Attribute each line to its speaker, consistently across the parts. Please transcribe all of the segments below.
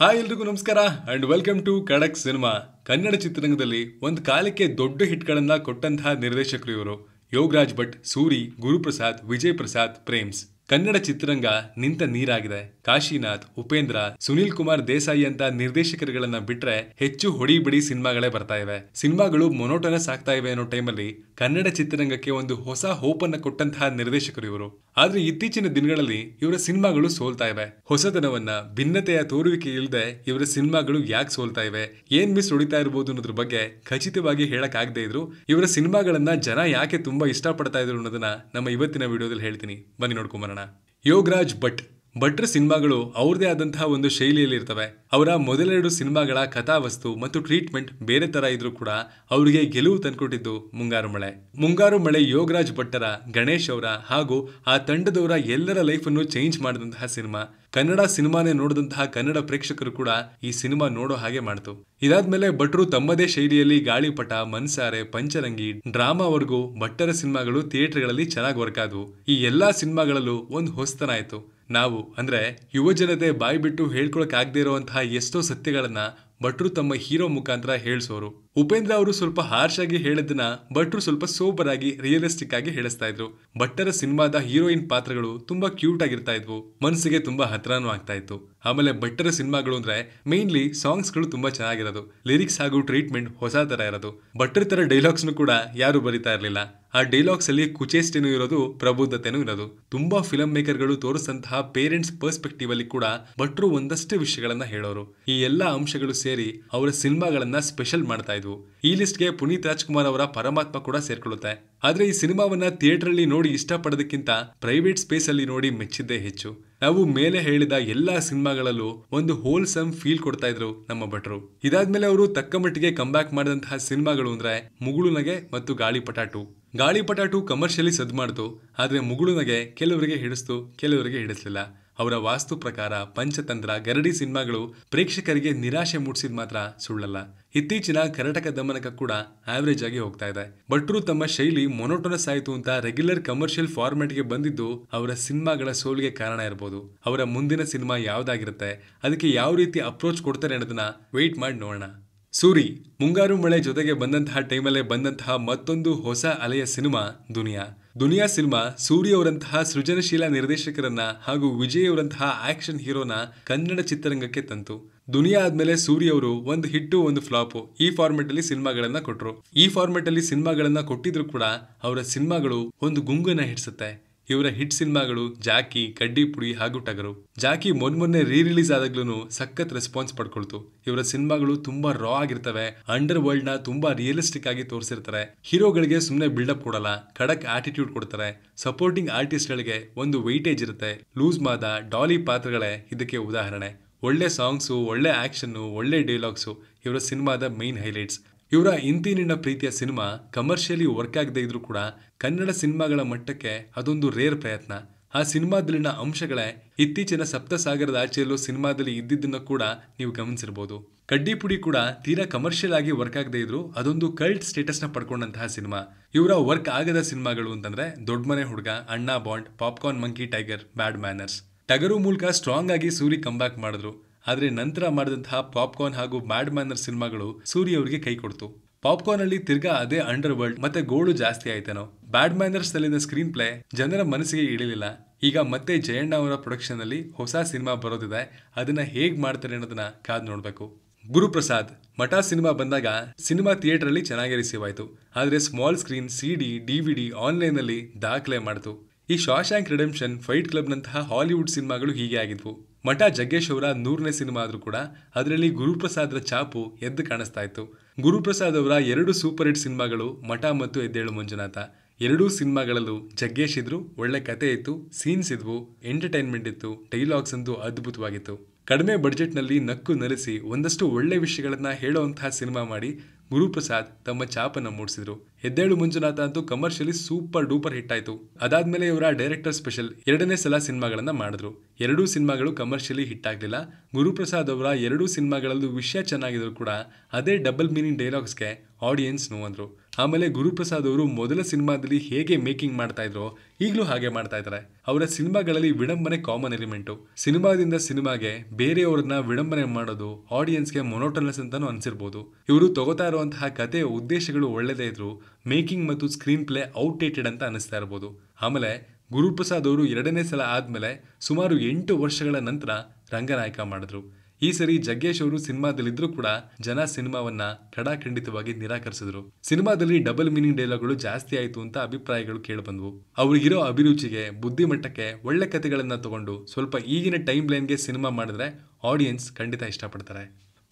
Speaker 1: hi ಎಲ್ರಿಗೂ ನಮಸ್ಕಾರ and welcome to Kadak cinema Kannada ಚಿತ್ರರಂಗದಲ್ಲಿ ಒಂದು ಕಾಲಕ್ಕೆ ದೊಡ್ಡ ಹಿಟ್ಗಳನ್ನು ಕೊಟ್ಟಂತಹ ನಿರ್ದೇಶಕರು ಇವರು ಯೋಗರಾಜ್ ಭಟ್ ಸೂರಿ ಗುರುಪ್ರಸಾದ್ ವಿಜಯ್ ಪ್ರಸಾದ್ ಪ್ರೇಮ್ಸ್ ಕನ್ನಡ ಚಿತ್ರರಂಗ ನಿಂತ ನೀರಾಗಿದೆ ಕಾಶಿನಾಥ್ ಉಪೇಂದ್ರ ಸುನೀಲ್ ಕುಮಾರ್ ದೇಸಾಯಿ ಅಂತ ನಿರ್ದೇಶಕರುಗಳನ್ನ ಬಿಟ್ರೆ ಹೆಚ್ಚು ಹೊಡಿ ಬಿಡಿ ಸಿನಿಮಾಗಳೇ ಬರ್ತಾ ಇವೆ ಸಿನಿಮಾಗಳು ಮೊನೋಟನಸ್ ಆಗ್ತಾ ಇವೆ ಅನ್ನೋ ಟೈಮಲ್ಲಿ ಕನ್ನಡ ಚಿತ್ರರಂಗಕ್ಕೆ ಒಂದು ಹೊಸ ಹೋಪನ್ನ ಕೊಟ್ಟಂತಹ ನಿರ್ದೇಶಕರು ಇವರು ಆದ್ರೆ ಇತ್ತೀಚಿನ ದಿನಗಳಲ್ಲಿ ಇವರ ಸಿನಿಮಾಗಳು ಸೋಲ್ತಾ ಇವೆ ಹೊಸತನವನ್ನ ಭಿನ್ನತೆಯ ತೋರುವಿಕೆ ಇಲ್ಲದೆ ಇವರ ಸಿನಿಮಾಗಳು ಯಾಕೆ ಸೋಲ್ತಾ ಇವೆ ಏನ್ ಮಿಸ್ ಹೊಡಿತಾ ಇರಬಹುದು ಅನ್ನೋದ್ರ ಬಗ್ಗೆ ಖಚಿತವಾಗಿ ಹೇಳಕ್ ಆಗದೆ ಇದ್ರು ಇವರ ಸಿನಿಮಾಗಳನ್ನ ಜನ ಯಾಕೆ ತುಂಬಾ ಇಷ್ಟಪಡ್ತಾ ಇದ್ರು ಅನ್ನೋದನ್ನ ನಮ್ಮ ಇವತ್ತಿನ ವಿಡಿಯೋದಲ್ಲಿ ಹೇಳ್ತೀನಿ ಬನ್ನಿ ನೋಡ್ಕೊಂಬರೋಣ ಯೋಗರಾಜ್ ಭಟ್ ಭಟ್ರ ಸಿನಿಮಾಗಳು ಅವ್ರದೇ ಆದಂತಹ ಒಂದು ಶೈಲಿಯಲ್ಲಿ ಇರ್ತವೆ ಅವರ ಮೊದಲೆರಡು ಸಿನಿಮಾಗಳ ಕಥಾವಸ್ತು ಮತ್ತು ಟ್ರೀಟ್ಮೆಂಟ್ ಬೇರೆ ತರ ಇದ್ರೂ ಕೂಡ ಅವರಿಗೆ ಗೆಲುವು ತಂದ್ಕೊಟ್ಟಿದ್ದು ಮುಂಗಾರು ಮಳೆ ಮುಂಗಾರು ಮಳೆ ಯೋಗರಾಜ್ ಭಟ್ಟರ ಗಣೇಶ್ ಅವರ ಹಾಗೂ ಆ ತಂಡದವರ ಎಲ್ಲರ ಲೈಫ್ ಅನ್ನು ಚೇಂಜ್ ಮಾಡಿದಂತಹ ಸಿನಿಮಾ ಕನ್ನಡ ಸಿನಿಮಾನೇ ನೋಡಿದಂತಹ ಕನ್ನಡ ಪ್ರೇಕ್ಷಕರು ಕೂಡ ಈ ಸಿನಿಮಾ ನೋಡೋ ಹಾಗೆ ಮಾಡ್ತು ಇದಾದ್ಮೇಲೆ ಭಟ್ರು ತಮ್ಮದೇ ಶೈಲಿಯಲ್ಲಿ ಗಾಳಿಪಟ ಮನ್ಸಾರೆ ಪಂಚರಂಗಿ ಡ್ರಾಮಾವರೆಗೂ ಭಟ್ಟರ ಸಿನಿಮಾಗಳು ಥಿಯೇಟರ್ಗಳಲ್ಲಿ ಚೆನ್ನಾಗಿ ವರ್ಕ್ ಆದವು ಈ ಎಲ್ಲಾ ಸಿನಿಮಾಗಳಲ್ಲೂ ಒಂದು ಹೊಸ್ತನ ಆಯಿತು ನಾವು ಅಂದರೆ ಯುವಜನತೆ ಬಾಯಿ ಬಿಟ್ಟು ಹೇಳ್ಕೊಳಕ್ಕಾಗದೇ ಇರುವಂತಹ ಎಷ್ಟೋ ಸತ್ಯಗಳನ್ನು ಭಟ್ರು ತಮ್ಮ ಹೀರೋ ಮುಖಾಂತರ ಹೇಳ್ಸೋರು ಉಪೇಂದ್ರ ಅವರು ಸ್ವಲ್ಪ ಹಾರ್ಶ್ ಆಗಿ ಹೇಳಿದ್ದನ್ನ ಭಟ್ರು ಸ್ವಲ್ಪ ಸೋಬರ್ ಆಗಿ ರಿಯಲಿಸ್ಟಿಕ್ ಆಗಿ ಹೇಳಿಸ್ತಾ ಇದ್ರು ಭಟ್ಟರ ಸಿನಿಮಾದ ಹೀರೋಯಿನ್ ಪಾತ್ರಗಳು ತುಂಬಾ ಕ್ಯೂಟ್ ಆಗಿರ್ತಾ ಇದ್ವು ಮನಸ್ಸಿಗೆ ತುಂಬಾ ಹತ್ರನೂ ಆಗ್ತಾ ಇತ್ತು ಆಮೇಲೆ ಭಟ್ಟರ ಸಿನಿಮಾಗಳು ಅಂದ್ರೆ ಮೇನ್ಲಿ ಸಾಂಗ್ಸ್ ಗಳು ತುಂಬಾ ಚೆನ್ನಾಗಿರೋದು ಲಿರಿಕ್ಸ್ ಹಾಗೂ ಟ್ರೀಟ್ಮೆಂಟ್ ಹೊಸ ತರ ಇರೋದು ಭಟ್ಟರ ತರ ಡೈಲಾಗ್ಸ್ನು ಕೂಡ ಯಾರು ಬರಿತಾ ಇರಲಿಲ್ಲ ಆ ಡೈಲಾಗ್ಸ್ ಅಲ್ಲಿ ಕುಚೇಷ್ಟೇನೂ ಇರೋದು ಪ್ರಬುದ್ಧತೆನೂ ಇರೋದು ತುಂಬಾ ಫಿಲಂ ಮೇಕರ್ ಗಳು ತೋರಿಸಂತಹ ಪೇರೆಂಟ್ಸ್ ಪರ್ಸ್ಪೆಕ್ಟಿವ್ ಅಲ್ಲಿ ಕೂಡ ಭಟ್ರು ಒಂದಷ್ಟು ವಿಷಯಗಳನ್ನ ಹೇಳೋರು ಈ ಎಲ್ಲಾ ಅಂಶಗಳು ಸೇರಿ ಅವರ ಸಿನಿಮಾಗಳನ್ನ ಸ್ಪೆಷಲ್ ಮಾಡ್ತಾ ಈ ಈ ಲಿಸ್ಟ್ಗೆ ಪುನೀತ್ ರಾಜ್ಕುಮಾರ್ ಅವರ ಪರಮಾತ್ಮ ಕೂಡ ಸೇರ್ಕೊಳ್ಳುತ್ತೆ ಆದ್ರೆ ಈ ಸಿನಿಮಾವನ್ನ ಥಿಯೇಟರ್ ಅಲ್ಲಿ ನೋಡಿ ಇಷ್ಟಪಡೋದಕ್ಕಿಂತ ಪ್ರೈವೇಟ್ ಸ್ಪೇಸ್ ಅಲ್ಲಿ ನೋಡಿ ಮೆಚ್ಚಿದ್ದೇ ಹೆಚ್ಚು ನಾವು ಮೇಲೆ ಹೇಳಿದ ಎಲ್ಲಾ ಸಿನಿಮಾಗಳಲ್ಲೂ ಒಂದು ಹೋಲ್ ಸಮ್ ಫೀಲ್ ಕೊಡ್ತಾ ಇದ್ರು ನಮ್ಮ ಭಟ್ರು ಇದಾದ್ಮೇಲೆ ಅವರು ತಕ್ಕ ಮಟ್ಟಿಗೆ ಕಂಬ್ಯಾಕ್ ಮಾಡಿದಂತಹ ಸಿನಿಮಾಗಳು ಅಂದ್ರೆ ನಗೆ ಮತ್ತು ಗಾಳಿ ಪಟಾಟು ಗಾಳಿ ಪಟಾಟು ಕಮರ್ಷಿಯಲಿ ಸದ್ ಮಾಡ್ತು ಆದ್ರೆ ನಗೆ ಕೆಲವರಿಗೆ ಹಿಡಿಸ್ತು ಕೆಲವರಿಗೆ ಹಿಡಿಸ್ಲಿಲ್ಲ ಅವರ ವಾಸ್ತು ಪ್ರಕಾರ ಪಂಚತಂತ್ರ ಗರಡಿ ಸಿನಿಮಾಗಳು ಪ್ರೇಕ್ಷಕರಿಗೆ ನಿರಾಶೆ ಮೂಡಿಸಿದ ಮಾತ್ರ ಸುಳ್ಳಲ್ಲ ಇತ್ತೀಚಿನ ಕರ್ನಾಟಕ ದಮನಕ ಕೂಡ ಆವರೇಜ್ ಆಗಿ ಹೋಗ್ತಾ ಇದೆ ಭಟ್ರು ತಮ್ಮ ಶೈಲಿ ಮೊನೋಟೋನಸ್ ಆಯಿತು ಅಂತ ರೆಗ್ಯುಲರ್ ಕಮರ್ಷಿಯಲ್ ಗೆ ಬಂದಿದ್ದು ಅವರ ಸಿನಿಮಾಗಳ ಸೋಲಿಗೆ ಕಾರಣ ಇರಬಹುದು ಅವರ ಮುಂದಿನ ಸಿನಿಮಾ ಯಾವ್ದಾಗಿರುತ್ತೆ ಅದಕ್ಕೆ ಯಾವ ರೀತಿ ಅಪ್ರೋಚ್ ಕೊಡ್ತಾರೆ ಅನ್ನೋದನ್ನ ವೆಯ್ಟ್ ಮಾಡಿ ನೋಡೋಣ ಸೂರಿ ಮುಂಗಾರು ಮಳೆ ಜೊತೆಗೆ ಬಂದಂತಹ ಟೈಮಲ್ಲೇ ಬಂದಂತಹ ಮತ್ತೊಂದು ಹೊಸ ಅಲೆಯ ಸಿನಿಮಾ ದುನಿಯಾ ದುನಿಯಾ ಸಿನಿಮಾ ಅವರಂತಹ ಸೃಜನಶೀಲ ನಿರ್ದೇಶಕರನ್ನ ಹಾಗೂ ವಿಜಯ್ ಅವರಂತಹ ಆಕ್ಷನ್ ಹೀರೋನ ಕನ್ನಡ ಚಿತ್ರರಂಗಕ್ಕೆ ತಂತು ದುನಿಯಾ ಆದ್ಮೇಲೆ ಸೂರಿ ಅವರು ಒಂದು ಹಿಟ್ಟು ಒಂದು ಫ್ಲಾಪು ಈ ಫಾರ್ಮೆಟ್ ಅಲ್ಲಿ ಸಿನಿಮಾಗಳನ್ನ ಕೊಟ್ಟರು ಈ ಫಾರ್ಮೆಟ್ ಅಲ್ಲಿ ಸಿನಿಮಾಗಳನ್ನ ಕೊಟ್ಟಿದ್ರು ಕೂಡ ಅವರ ಸಿನಿಮಾಗಳು ಒಂದು ಗುಂಗನ್ನ ಹಿಡಿಸುತ್ತೆ ಇವರ ಹಿಟ್ ಸಿನಿಮಾಗಳು ಜಾಕಿ ಕಡ್ಡಿ ಪುಡಿ ಹಾಗೂ ಟಗರು ಜಾಕಿ ಮೊನ್ಮೊನ್ನೆ ರೀ ರಿಲೀಸ್ ಆದಾಗ್ಲೂ ಸಖತ್ ರೆಸ್ಪಾನ್ಸ್ ಪಡ್ಕೊಳ್ತು ಇವರ ಸಿನಿಮಾಗಳು ತುಂಬಾ ರಾ ಆಗಿರ್ತವೆ ಅಂಡರ್ ವರ್ಲ್ಡ್ ನ ತುಂಬಾ ರಿಯಲಿಸ್ಟಿಕ್ ಆಗಿ ತೋರಿಸಿರ್ತಾರೆ ಹೀರೋಗಳಿಗೆ ಸುಮ್ಮನೆ ಬಿಲ್ಡಪ್ ಕೊಡಲ್ಲ ಖಡಕ್ ಆಟಿಟ್ಯೂಡ್ ಕೊಡ್ತಾರೆ ಸಪೋರ್ಟಿಂಗ್ ಆರ್ಟಿಸ್ಟ್ ಗಳಿಗೆ ಒಂದು ವೈಟೇಜ್ ಇರುತ್ತೆ ಲೂಸ್ ಮಾದ ಡಾಲಿ ಪಾತ್ರಗಳೇ ಇದಕ್ಕೆ ಉದಾಹರಣೆ ಒಳ್ಳೆ ಸಾಂಗ್ಸು ಒಳ್ಳೆ ಆಕ್ಷನ್ ಒಳ್ಳೆ ಡೈಲಾಗ್ಸು ಇವರ ಸಿನಿಮಾದ ಮೈನ್ ಹೈಲೈಟ್ಸ್ ಇವರ ಇಂತಿ ನಿನ್ನ ಪ್ರೀತಿಯ ಸಿನಿಮಾ ಕಮರ್ಷಿಯಲಿ ವರ್ಕ್ ಆಗದೇ ಇದ್ರೂ ಕೂಡ ಕನ್ನಡ ಸಿನಿಮಾಗಳ ಮಟ್ಟಕ್ಕೆ ಅದೊಂದು ರೇರ್ ಪ್ರಯತ್ನ ಆ ಸಿನಿಮಾದಲ್ಲಿನ ಅಂಶಗಳೇ ಇತ್ತೀಚಿನ ಸಪ್ತಸಾಗರದ ಆಚೆಯಲ್ಲೂ ಸಿನಿಮಾದಲ್ಲಿ ಇದ್ದಿದ್ದನ್ನು ಕೂಡ ನೀವು ಗಮನಿಸಿರ್ಬೋದು ಕಡ್ಡಿಪುಡಿ ಕೂಡ ತೀರಾ ಕಮರ್ಷಿಯಲ್ ಆಗಿ ವರ್ಕ್ ಆಗದೇ ಇದ್ರು ಅದೊಂದು ಕಲ್ಟ್ ಸ್ಟೇಟಸ್ ನ ಪಡ್ಕೊಂಡಂತಹ ಸಿನಿಮಾ ಇವರ ವರ್ಕ್ ಆಗದ ಸಿನಿಮಾಗಳು ಅಂತಂದ್ರೆ ದೊಡ್ಡಮನೆ ಹುಡುಗ Anna bond popcorn monkey tiger bad manners Tagaru ಮೂಲಕ ಸ್ಟ್ರಾಂಗ್ ಆಗಿ ಸೂರಿ ಕಂಬ್ಯಾಕ್ ಮಾಡಿದ್ರು ಆದರೆ ನಂತರ ಮಾಡಿದಂತಹ ಪಾಪ್ಕಾರ್ನ್ ಹಾಗೂ ಮ್ಯಾಡ್ ಮ್ಯಾನರ್ ಸಿನಿಮಾಗಳು ಸೂರ್ಯ ಅವರಿಗೆ ಕೈ ಕೊಡ್ತು ಪಾಪ್ಕಾರ್ನ್ ಅಲ್ಲಿ ತಿರ್ಗಾ ಅದೇ ಅಂಡರ್ ವರ್ಲ್ಡ್ ಮತ್ತೆ ಗೋಳು ಜಾಸ್ತಿ ಆಯ್ತೇನೋ ಬ್ಯಾಡ್ ಮ್ಯಾನರ್ಸ್ ಅಲ್ಲಿನ ಸ್ಕ್ರೀನ್ ಪ್ಲೇ ಜನರ ಮನಸ್ಸಿಗೆ ಇಳಿಲಿಲ್ಲ ಈಗ ಮತ್ತೆ ಜಯಣ್ಣ ಅವರ ಪ್ರೊಡಕ್ಷನ್ ಅಲ್ಲಿ ಹೊಸ ಸಿನಿಮಾ ಬರೋದಿದೆ ಅದನ್ನ ಹೇಗ್ ಮಾಡ್ತಾರೆ ಅನ್ನೋದನ್ನ ಕಾದ್ ನೋಡ್ಬೇಕು ಗುರುಪ್ರಸಾದ್ ಮಠ ಸಿನಿಮಾ ಬಂದಾಗ ಸಿನಿಮಾ ಥಿಯೇಟರ್ ಅಲ್ಲಿ ಚೆನ್ನಾಗಿ ರಿಸೀವ್ ಆಯ್ತು ಆದರೆ small screen C D online ಅಲ್ಲಿ ದಾಖಲೆ ಮಾಡ್ತು ಈ ಶಾಶಾಂಕ್ ರಿಡೆಂಪ್ಷನ್ ಫೈಟ್ ಕ್ಲಬ್ನಂತಹ ಹಾಲಿವುಡ್ ಸಿನಿಮಾಗಳು ಹೀಗೆ ಆಗಿದ್ವು ಮಠ ಜಗ್ಗೇಶ್ ಅವರ ನೂರನೇ ಸಿನಿಮಾ ಆದರೂ ಕೂಡ ಅದರಲ್ಲಿ ಗುರುಪ್ರಸಾದ್ರ ಚಾಪು ಎದ್ದು ಕಾಣಿಸ್ತಾ ಇತ್ತು ಗುರುಪ್ರಸಾದ್ ಅವರ ಎರಡು ಸೂಪರ್ ಹಿಟ್ ಸಿನಿಮಾಗಳು ಮಠ ಮತ್ತು ಎದ್ದೇಳು ಮಂಜುನಾಥ ಎರಡೂ ಸಿನಿಮಾಗಳಲ್ಲೂ ಜಗ್ಗೇಶ್ ಇದ್ರು ಒಳ್ಳೆ ಕತೆ ಇತ್ತು ಸೀನ್ಸ್ ಇದ್ವು ಎಂಟರ್ಟೈನ್ಮೆಂಟ್ ಇತ್ತು ಡೈಲಾಗ್ಸ್ ಅಂತೂ ಅದ್ಭುತವಾಗಿತ್ತು ಕಡಿಮೆ ಬಡ್ಜೆಟ್ನಲ್ಲಿ ನಕ್ಕು ನಲಿಸಿ ಒಂದಷ್ಟು ಒಳ್ಳೆ ವಿಷಯಗಳನ್ನ ಹೇಳುವಂತಹ ಸಿನಿಮಾ ಮಾಡಿ ಗುರುಪ್ರಸಾದ್ ತಮ್ಮ ಛಾಪನ್ನು ಮೂಡಿಸಿದ್ರು ಹೆದ್ದೇಳು ಮಂಜುನಾಥ ಅಂತೂ ಕಮರ್ಷಿಯಲಿ ಸೂಪರ್ ಡೂಪರ್ ಹಿಟ್ ಆಯಿತು ಅದಾದ್ಮೇಲೆ ಇವರ ಡೈರೆಕ್ಟರ್ ಸ್ಪೆಷಲ್ ಎರಡನೇ ಸಲ ಸಿನಿಮಾಗಳನ್ನ ಮಾಡಿದ್ರು ಎರಡೂ ಸಿನಿಮಾಗಳು ಕಮರ್ಷಿಯಲಿ ಹಿಟ್ ಆಗಲಿಲ್ಲ ಗುರುಪ್ರಸಾದ್ ಅವರ ಎರಡೂ ಸಿನಿಮಾಗಳಲ್ಲೂ ವಿಷಯ ಚೆನ್ನಾಗಿದ್ರು ಕೂಡ ಅದೇ ಡಬಲ್ ಮೀನಿಂಗ್ ಡೈಲಾಗ್ಸ್ಗೆ ಆಡಿಯನ್ಸ್ ನೋವಂದರು ಆಮೇಲೆ ಗುರುಪ್ರಸಾದ್ ಅವರು ಮೊದಲ ಸಿನಿಮಾದಲ್ಲಿ ಹೇಗೆ ಮೇಕಿಂಗ್ ಮಾಡ್ತಾ ಇದ್ರು ಈಗಲೂ ಹಾಗೆ ಮಾಡ್ತಾ ಇದ್ದಾರೆ ಅವರ ಸಿನಿಮಾಗಳಲ್ಲಿ ವಿಡಂಬನೆ ಕಾಮನ್ ಎಲಿಮೆಂಟು ಸಿನಿಮಾದಿಂದ ಸಿನಿಮಾಗೆ ಬೇರೆಯವ್ರನ್ನ ವಿಡಂಬನೆ ಮಾಡೋದು ಆಡಿಯನ್ಸ್ಗೆ ಮೊನೋಟನಸ್ ಅಂತಾನು ಅನ್ಸಿರ್ಬೋದು ಇವರು ತಗೋತಾ ಇರುವಂತಹ ಕಥೆಯ ಉದ್ದೇಶಗಳು ಒಳ್ಳೆದೇ ಇದ್ರು ಮೇಕಿಂಗ್ ಮತ್ತು ಸ್ಕ್ರೀನ್ ಪ್ಲೇ ಔಟ್ಡೇಟೆಡ್ ಅಂತ ಅನಿಸ್ತಾ ಇರ್ಬೋದು ಆಮೇಲೆ ಗುರುಪ್ರಸಾದ್ ಅವರು ಎರಡನೇ ಸಲ ಆದಮೇಲೆ ಸುಮಾರು ಎಂಟು ವರ್ಷಗಳ ನಂತರ ರಂಗನಾಯಕ ಮಾಡಿದ್ರು ಈ ಸರಿ ಜಗ್ಗೇಶ್ ಅವರು ಸಿನಿಮಾದಲ್ಲಿದ್ರು ಕೂಡ ಜನ ಸಿನಿಮಾವನ್ನ ಖಡಾಖಂಡಿತವಾಗಿ ನಿರಾಕರಿಸಿದ್ರು ಸಿನಿಮಾದಲ್ಲಿ ಡಬಲ್ ಮೀನಿಂಗ್ ಡೈಲಾಗ್ಗಳು ಜಾಸ್ತಿ ಆಯಿತು ಅಂತ ಅಭಿಪ್ರಾಯಗಳು ಕೇಳಬಂದ್ವು ಅವ್ರಿಗಿರೋ ಅಭಿರುಚಿಗೆ ಬುದ್ಧಿಮಟ್ಟಕ್ಕೆ ಒಳ್ಳೆ ಕಥೆಗಳನ್ನ ತಗೊಂಡು ಸ್ವಲ್ಪ ಈಗಿನ ಟೈಮ್ ಲೈನ್ಗೆ ಸಿನಿಮಾ ಮಾಡಿದ್ರೆ ಆಡಿಯನ್ಸ್ ಖಂಡಿತ ಇಷ್ಟಪಡ್ತಾರೆ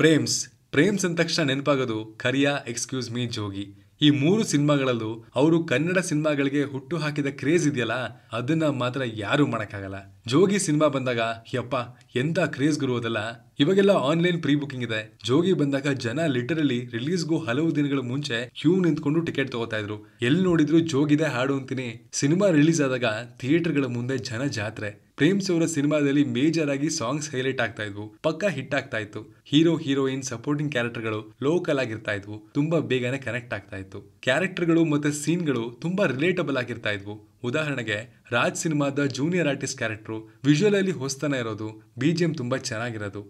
Speaker 1: ಪ್ರೇಮ್ಸ್ ಪ್ರೇಮ್ಸ್ ಅಂದ ತಕ್ಷಣ ನೆನಪಾಗೋದು ಕರಿಯಾ ಎಕ್ಸ್ಕ್ಯೂಸ್ ಮೀ ಜೋಗಿ ಈ ಮೂರು ಸಿನಿಮಾಗಳಲ್ಲೂ ಅವರು ಕನ್ನಡ ಸಿನಿಮಾಗಳಿಗೆ ಹುಟ್ಟು ಹಾಕಿದ ಕ್ರೇಜ್ ಇದೆಯಲ್ಲ ಅದನ್ನ ಮಾತ್ರ ಯಾರು ಮಾಡೋಕ್ಕಾಗಲ್ಲ ಜೋಗಿ ಸಿನಿಮಾ ಬಂದಾಗ ಯಪ್ಪ ಎಂತ ಕ್ರೇಜ್ ಗುರು ಅದಲ್ಲ ಇವಾಗೆಲ್ಲ ಆನ್ಲೈನ್ ಪ್ರೀ ಬುಕಿಂಗ್ ಇದೆ ಜೋಗಿ ಬಂದಾಗ ಜನ ಲಿಟರಲಿ ರಿಲೀಸ್ಗೂ ಹಲವು ದಿನಗಳ ಮುಂಚೆ ಕ್ಯೂ ನಿಂತ್ಕೊಂಡು ಟಿಕೆಟ್ ತಗೋತಾ ಇದ್ರು ಎಲ್ಲಿ ನೋಡಿದ್ರು ಜೋಗಿದೆ ಹಾಡು ಅಂತೀನಿ ಸಿನಿಮಾ ರಿಲೀಸ್ ಆದಾಗ ಥಿಯೇಟರ್ಗಳ ಮುಂದೆ ಜನ ಜಾತ್ರೆ ಪ್ರೇಮ್ಸ್ ಅವರ ಸಿನಿಮಾದಲ್ಲಿ ಮೇಜರ್ ಆಗಿ ಸಾಂಗ್ಸ್ ಹೈಲೈಟ್ ಆಗ್ತಾ ಇದ್ವು ಪಕ್ಕ ಹಿಟ್ ಆಗ್ತಾ ಇತ್ತು ಹೀರೋ ಹೀರೋಯಿನ್ ಸಪೋರ್ಟಿಂಗ್ ಗಳು ಲೋಕಲ್ ಆಗಿರ್ತಾ ಇದ್ವು ತುಂಬಾ ಬೇಗನೆ ಕನೆಕ್ಟ್ ಆಗ್ತಾ ಇತ್ತು ಕ್ಯಾರೆಕ್ಟರ್ಗಳು ಮತ್ತೆ ಸೀನ್ಗಳು ತುಂಬಾ ರಿಲೇಟಬಲ್ ಆಗಿರ್ತಾ ಇದ್ವು ಉದಾಹರಣೆಗೆ ರಾಜ್ ಸಿನಿಮಾದ ಜೂನಿಯರ್ ಆರ್ಟಿಸ್ಟ್ ಕ್ಯಾರೆಕ್ಟ್ರು ಅಲ್ಲಿ ಹೊಸ್ತನ ಇರೋದು ಬಿ ಜಿ ಎಂ ತುಂಬ ಚೆನ್ನಾಗಿರೋದು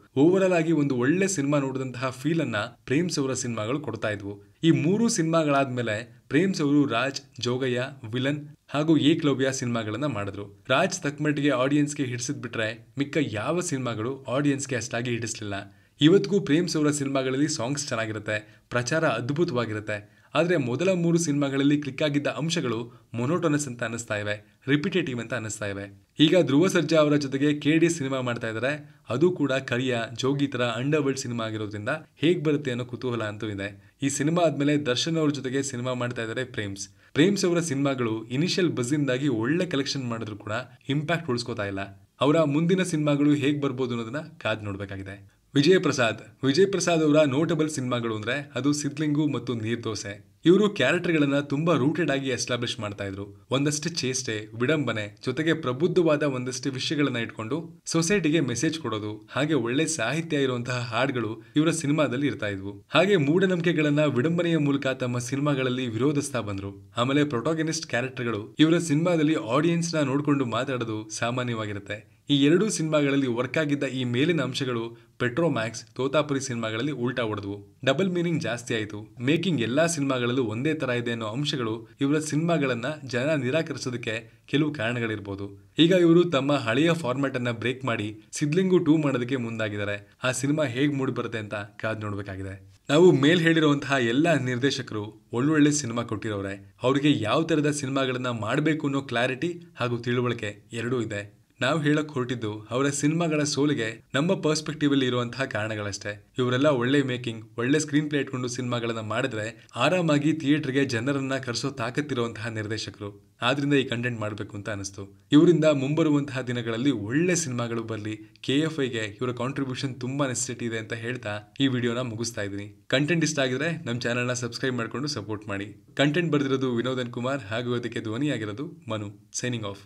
Speaker 1: ಆಗಿ ಒಂದು ಒಳ್ಳೆ ಸಿನಿಮಾ ನೋಡಿದಂತಹ ಅನ್ನ ಪ್ರೇಮ್ ಸೌರ ಸಿನಿಮಾಗಳು ಕೊಡ್ತಾ ಇದ್ವು ಈ ಮೂರು ಸಿನಿಮಾಗಳಾದ್ಮೇಲೆ ಪ್ರೇಮ್ ಸೌರು ರಾಜ್ ಜೋಗಯ್ಯ ವಿಲನ್ ಹಾಗೂ ಏಕ್ ಏಕ್ಲವ್ಯ ಸಿನಿಮಾಗಳನ್ನ ಮಾಡಿದ್ರು ರಾಜ್ ತಕ್ಕಮಟ್ಟಿಗೆ ಆಡಿಯನ್ಸ್ಗೆ ಬಿಟ್ರೆ ಮಿಕ್ಕ ಯಾವ ಸಿನಿಮಾಗಳು ಆಡಿಯನ್ಸ್ಗೆ ಅಷ್ಟಾಗಿ ಹಿಡಿಸಲಿಲ್ಲ ಇವತ್ತಿಗೂ ಪ್ರೇಮ್ ಸೌರ ಸಿನಿಮಾಗಳಲ್ಲಿ ಸಾಂಗ್ಸ್ ಚೆನ್ನಾಗಿರುತ್ತೆ ಪ್ರಚಾರ ಅದ್ಭುತವಾಗಿರುತ್ತೆ ಆದರೆ ಮೊದಲ ಮೂರು ಸಿನಿಮಾಗಳಲ್ಲಿ ಕ್ಲಿಕ್ ಆಗಿದ್ದ ಅಂಶಗಳು ಮೊನೋಟೋನಸ್ ಅಂತ ಅನಿಸ್ತಾ ಇವೆ ರಿಪಿಟೇಟಿವ್ ಅಂತ ಅನಿಸ್ತಾ ಇವೆ ಈಗ ಧ್ರುವ ಸರ್ಜಾ ಅವರ ಜೊತೆಗೆ ಕೆ ಡಿ ಸಿನಿಮಾ ಮಾಡ್ತಾ ಇದ್ದಾರೆ ಅದು ಕೂಡ ಕರಿಯ ಜೋಗಿ ತರ ಅಂಡರ್ ವರ್ಲ್ಡ್ ಸಿನಿಮಾ ಆಗಿರೋದ್ರಿಂದ ಹೇಗ್ ಬರುತ್ತೆ ಅನ್ನೋ ಕುತೂಹಲ ಅಂತೂ ಇದೆ ಈ ಸಿನಿಮಾ ಆದ್ಮೇಲೆ ದರ್ಶನ್ ಅವ್ರ ಜೊತೆಗೆ ಸಿನಿಮಾ ಮಾಡ್ತಾ ಇದ್ದಾರೆ ಪ್ರೇಮ್ಸ್ ಪ್ರೇಮ್ಸ್ ಅವರ ಸಿನಿಮಾಗಳು ಇನಿಷಿಯಲ್ ಇಂದಾಗಿ ಒಳ್ಳೆ ಕಲೆಕ್ಷನ್ ಮಾಡಿದ್ರು ಕೂಡ ಇಂಪ್ಯಾಕ್ಟ್ ಉಳಿಸ್ಕೋತಾ ಇಲ್ಲ ಅವರ ಮುಂದಿನ ಸಿನಿಮಾಗಳು ಹೇಗೆ ಬರ್ಬೋದು ಅನ್ನೋದನ್ನ ಕಾದ್ ನೋಡಬೇಕಾಗಿದೆ ವಿಜಯ್ ಪ್ರಸಾದ್ ವಿಜಯ್ ಪ್ರಸಾದ್ ಅವರ ನೋಟಬಲ್ ಸಿನಿಮಾಗಳು ಅಂದರೆ ಅದು ಸಿದ್ಲಿಂಗು ಮತ್ತು ನೀರ್ದೋಸೆ ಇವರು ಕ್ಯಾರೆಕ್ಟರ್ಗಳನ್ನು ತುಂಬಾ ರೂಟೆಡ್ ಆಗಿ ಎಸ್ಟಾಬ್ಲಿಷ್ ಮಾಡ್ತಾ ಇದ್ರು ಒಂದಷ್ಟು ಚೇಷ್ಟೆ ವಿಡಂಬನೆ ಜೊತೆಗೆ ಪ್ರಬುದ್ಧವಾದ ಒಂದಷ್ಟು ವಿಷಯಗಳನ್ನ ಇಟ್ಕೊಂಡು ಸೊಸೈಟಿಗೆ ಮೆಸೇಜ್ ಕೊಡೋದು ಹಾಗೆ ಒಳ್ಳೆ ಸಾಹಿತ್ಯ ಇರುವಂತಹ ಹಾಡುಗಳು ಇವರ ಸಿನಿಮಾದಲ್ಲಿ ಇರ್ತಾ ಇದ್ವು ಹಾಗೆ ಮೂಢನಂಬಿಕೆಗಳನ್ನ ವಿಡಂಬನೆಯ ಮೂಲಕ ತಮ್ಮ ಸಿನಿಮಾಗಳಲ್ಲಿ ವಿರೋಧಿಸ್ತಾ ಬಂದ್ರು ಆಮೇಲೆ ಪ್ರೊಟೋಗನಿಸ್ಟ್ ಕ್ಯಾರೆಕ್ಟರ್ಗಳು ಇವರ ಸಿನಿಮಾದಲ್ಲಿ ಆಡಿಯನ್ಸ್ ನ ನೋಡಿಕೊಂಡು ಮಾತಾಡೋದು ಸಾಮಾನ್ಯವಾಗಿರುತ್ತೆ ಈ ಎರಡೂ ಸಿನಿಮಾಗಳಲ್ಲಿ ವರ್ಕ್ ಆಗಿದ್ದ ಈ ಮೇಲಿನ ಅಂಶಗಳು ಪೆಟ್ರೋಮ್ಯಾಕ್ಸ್ ತೋತಾಪುರಿ ಸಿನಿಮಾಗಳಲ್ಲಿ ಉಲ್ಟಾ ಹೊಡೆದವು ಡಬಲ್ ಮೀನಿಂಗ್ ಜಾಸ್ತಿ ಆಯಿತು ಮೇಕಿಂಗ್ ಎಲ್ಲಾ ಸಿನಿಮಾಗಳಲ್ಲೂ ಒಂದೇ ತರ ಇದೆ ಅನ್ನೋ ಅಂಶಗಳು ಇವರ ಸಿನಿಮಾಗಳನ್ನ ಜನ ನಿರಾಕರಿಸೋದಕ್ಕೆ ಕೆಲವು ಕಾರಣಗಳಿರಬಹುದು ಈಗ ಇವರು ತಮ್ಮ ಹಳೆಯ ಫಾರ್ಮ್ಯಾಟ್ ಅನ್ನ ಬ್ರೇಕ್ ಮಾಡಿ ಸಿದ್ಲಿಂಗು ಟೂ ಮಾಡೋದಕ್ಕೆ ಮುಂದಾಗಿದ್ದಾರೆ ಆ ಸಿನಿಮಾ ಹೇಗೆ ಮೂಡಿ ಬರುತ್ತೆ ಅಂತ ಕಾದ್ ನೋಡಬೇಕಾಗಿದೆ ನಾವು ಮೇಲ್ ಹೇಳಿರುವಂತಹ ಎಲ್ಲ ನಿರ್ದೇಶಕರು ಒಳ್ಳೊಳ್ಳೆ ಸಿನಿಮಾ ಕೊಟ್ಟಿರೋರೆ ಅವರಿಗೆ ಯಾವ ತರದ ಸಿನಿಮಾಗಳನ್ನ ಮಾಡಬೇಕು ಅನ್ನೋ ಕ್ಲಾರಿಟಿ ಹಾಗೂ ತಿಳುವಳಿಕೆ ಎರಡೂ ಇದೆ ನಾವು ಹೇಳಕ್ ಹೊರಟಿದ್ದು ಅವರ ಸಿನಿಮಾಗಳ ಸೋಲಿಗೆ ನಮ್ಮ ಪರ್ಸ್ಪೆಕ್ಟಿವ್ ಅಲ್ಲಿ ಇರುವಂತಹ ಕಾರಣಗಳಷ್ಟೇ ಇವರೆಲ್ಲ ಒಳ್ಳೆ ಮೇಕಿಂಗ್ ಒಳ್ಳೆ ಸ್ಕ್ರೀನ್ ಪ್ಲೇ ಇಟ್ಕೊಂಡು ಸಿನಿಮಾಗಳನ್ನ ಮಾಡಿದ್ರೆ ಆರಾಮಾಗಿ ಥಿಯೇಟರ್ಗೆ ಜನರನ್ನ ಕರೆಸೋ ತಾಕತ್ತಿರುವಂತಹ ನಿರ್ದೇಶಕರು ಆದ್ರಿಂದ ಈ ಕಂಟೆಂಟ್ ಮಾಡಬೇಕು ಅಂತ ಅನಿಸ್ತು ಇವರಿಂದ ಮುಂಬರುವಂತಹ ದಿನಗಳಲ್ಲಿ ಒಳ್ಳೆ ಸಿನಿಮಾಗಳು ಬರಲಿ ಕೆ ಎಫ್ ಐಗೆ ಇವರ ಕಾಂಟ್ರಿಬ್ಯೂಷನ್ ತುಂಬಾ ನೆಸೆಸಿಟಿ ಇದೆ ಅಂತ ಹೇಳ್ತಾ ಈ ವಿಡಿಯೋನ ಮುಗಿಸ್ತಾ ಇದ್ದೀನಿ ಕಂಟೆಂಟ್ ಇಷ್ಟ ಆಗಿದ್ರೆ ನಮ್ಮ ನ ಸಬ್ಸ್ಕ್ರೈಬ್ ಮಾಡಿಕೊಂಡು ಸಪೋರ್ಟ್ ಮಾಡಿ ಕಂಟೆಂಟ್ ಬರೆದಿರೋದು ವಿನೋದನ್ ಕುಮಾರ್ ಹಾಗೂ ಅದಕ್ಕೆ ಧ್ವನಿಯಾಗಿರೋದು ಮನು ಸೈನಿಂಗ್ ಆಫ್